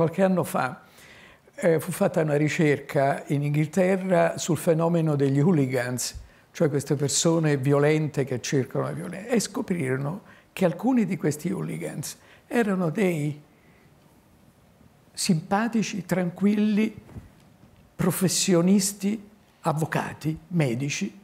Qualche anno fa eh, fu fatta una ricerca in Inghilterra sul fenomeno degli hooligans, cioè queste persone violente che cercano la violenza, e scoprirono che alcuni di questi hooligans erano dei simpatici, tranquilli, professionisti, avvocati, medici,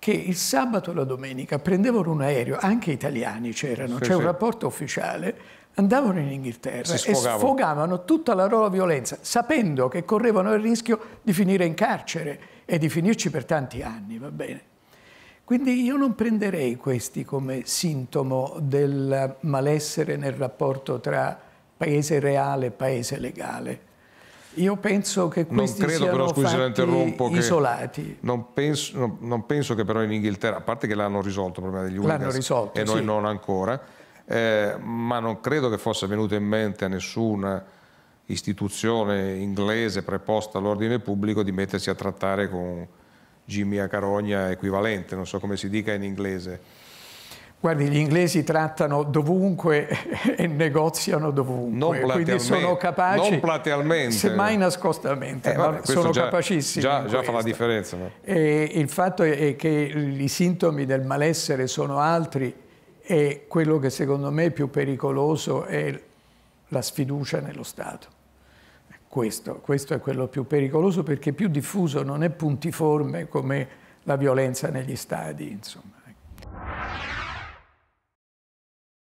che il sabato e la domenica prendevano un aereo, anche italiani c'erano, sì, c'è sì. un rapporto ufficiale, andavano in Inghilterra e sfogavano tutta la loro violenza, sapendo che correvano il rischio di finire in carcere e di finirci per tanti anni, va bene. Quindi io non prenderei questi come sintomo del malessere nel rapporto tra paese reale e paese legale io penso che questi non credo, siano però, scusi, fatti interrompo, isolati. Non penso, non, non penso, che però in Inghilterra, a parte che l'hanno risolto il problema degli Hooligans e noi sì. non ancora, eh, ma non credo che fosse venuto in mente a nessuna istituzione inglese preposta all'ordine pubblico di mettersi a trattare con Jimmy a Carogna equivalente, non so come si dica in inglese. Guardi, gli inglesi trattano dovunque e negoziano dovunque, quindi sono capaci, non platealmente, semmai nascostamente, eh, vabbè, sono già, capacissimi. Già, già fa la differenza. E il fatto è che i sintomi del malessere sono altri e quello che secondo me è più pericoloso è la sfiducia nello Stato. Questo, questo è quello più pericoloso perché più diffuso, non è puntiforme come la violenza negli stadi, insomma.